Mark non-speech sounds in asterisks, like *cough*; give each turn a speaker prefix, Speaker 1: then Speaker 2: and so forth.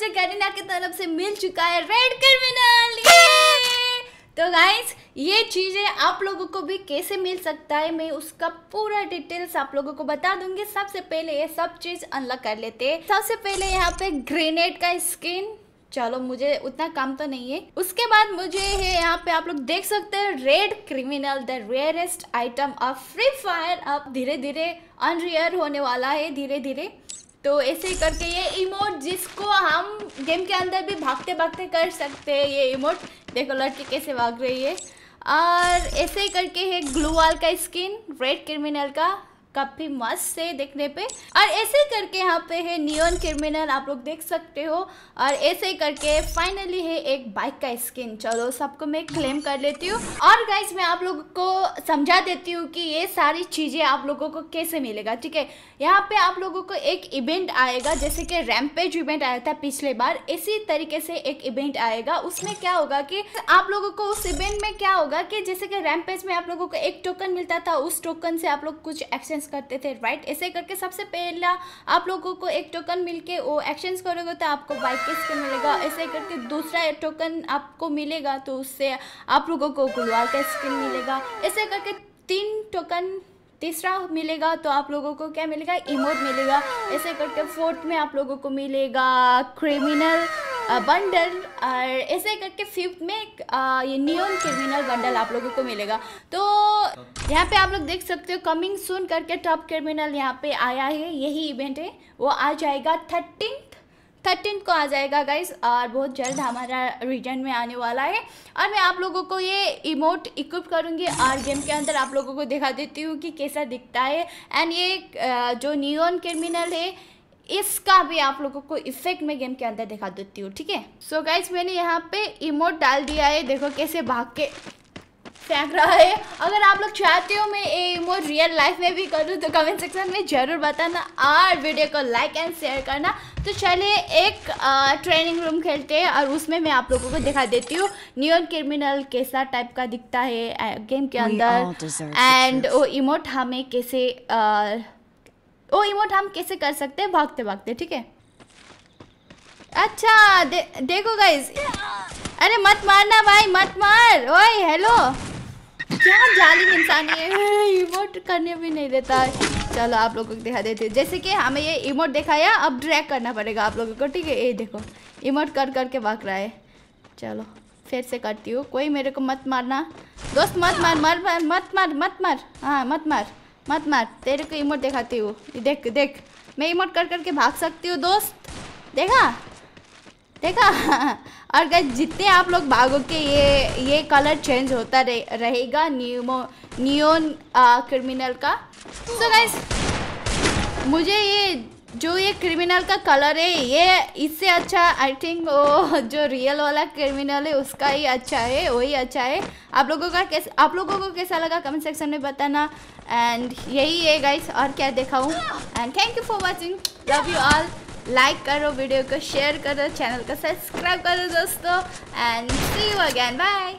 Speaker 1: मुझे करीना की तरफ से मिल चुका है रेड क्रिमिनल तो गाइस ये चीज़ें आप लोगों को भी कैसे मिल सकता है मैं उसका पूरा डिटेल्स आप लोगों को बता दूंगी सबसे पहले ये सब चीज़ अनलॉक कर लेते हैं सबसे पहले यहाँ पे ग्रेनेड का स्किन चलो मुझे उतना काम तो नहीं है उसके बाद मुझे है यहाँ पे आप लोग देख सकते हैं red criminal the rarest item of free fire अब धीरे धीरे अनरियर होने वाला है धीरे धीरे तो ऐसे ही करके ये इमोट जिसको हम गेम के अंदर भी भागते भागते कर सकते हैं ये इमोट देखो लड़की कैसे भाग रही है और ऐसे ही करके है ग्लू वाल का स्किन रेड क्रिमिनल का काफ़ी मस्त है देखने पे और ऐसे करके यहाँ पे है नियोन क्रिमिनल आप लोग देख सकते हो और ऐसे करके फाइनली है एक बाइक का स्किन चलो सबको मैं क्लेम कर लेती हूँ और गाइज मैं आप लोगों को समझा देती हूँ कि ये सारी चीज़ें आप लोगों को कैसे मिलेगा ठीक है यहाँ पे आप लोगों को एक इवेंट आएगा जैसे कि रैम्पेज इवेंट आया था पिछले बार इसी तरीके से एक इवेंट आएगा उसमें क्या होगा कि आप लोगों को उस इवेंट में क्या होगा कि जैसे कि रैम्पेज में आप लोगों को एक टोकन मिलता था उस टोकन से आप लोग कुछ एक्सचेंज करते थे राइट ऐसे करके सबसे पहला आप लोगों को एक टोकन मिलके वो एक्शंस करोगे तो आपको बाइक की स्किन मिलेगा ऐसे करके दूसरा टोकन आपको मिलेगा तो उससे आप लोगों को गुलवार का स्किन मिलेगा ऐसे करके तीन टोकन तीसरा मिलेगा तो आप लोगों को क्या मिलेगा इमोट मिलेगा ऐसे करके फोर्थ में आप लोगों को मिलेगा क्रिमिनल बंडल और ऐसे करके फिफ्थ में ये नियोन क्रिमिनल बंडल आप लोगों को मिलेगा तो यहाँ पे आप लोग देख सकते हो कमिंग सुन करके टॉप क्रिमिनल यहाँ पे आया है यही इवेंट है वो आ जाएगा थर्टीन थर्टीन को आ जाएगा गाइज और बहुत जल्द हमारा रीजन में आने वाला है और मैं आप लोगों को ये इमोट इक्विप करूँगी और गेम के अंदर आप लोगों को दिखा देती हूँ कि कैसा दिखता है एंड ये जो नियोन क्रिमिनल है इसका भी आप लोगों को इफेक्ट में गेम के अंदर दिखा देती हूँ ठीक है सो गाइज मैंने यहाँ पे इमोट डाल दिया है देखो कैसे भाग के फेंक रहा है अगर आप लोग चाहते हो मैं ये इमोट रियल लाइफ में भी करूँ तो कमेंट सेक्शन में ज़रूर बताना और वीडियो को लाइक एंड शेयर करना तो चलिए एक ट्रेनिंग रूम खेलते हैं और उसमें मैं आप लोगों को दिखा देती हूँ न्यून क्रिमिनल कैसा टाइप का दिखता है गेम के अंदर एंड वो इमोट हमें कैसे आ, वो इमोट हम कैसे कर सकते हैं भागते भागते ठीक है अच्छा दे, देखो गाइज अरे मत मारना भाई मत मार ओए हेलो क्या जालिम इंसान है इमोट करने भी नहीं देता है चलो आप लोगों को दिखा देते जैसे कि हमें ये इमोट दिखाया अब ड्रैग करना पड़ेगा आप लोगों को ठीक है ये देखो इमोट कर करके भाग रहा है चलो फिर से करती हूँ कोई मेरे को मत मारना दोस्त मत मार मत मार मत मार मत मार हाँ मत मार मत मार तेरे को इमोट दिखाती हूँ देख देख मैं इमोट कर करके भाग सकती हूँ दोस्त देखा देखा *laughs* और गैस जितने आप लोग भागोगे ये ये कलर चेंज होता रहे, रहेगा न्यूमो नियोन क्रिमिनल का तो so गैस मुझे ये जो ये क्रिमिनल का कलर है ये इससे अच्छा आई थिंक वो जो रियल वाला क्रिमिनल है उसका ही अच्छा है वही अच्छा है आप लोगों का कैसे आप लोगों को कैसा लगा कमेंट सेक्शन में बताना एंड यही है गाइस और क्या दिखाऊँ and thank you for watching love you all like करो वीडियो को शेयर करो चैनल को सब्सक्राइब करो दोस्तों and see you again bye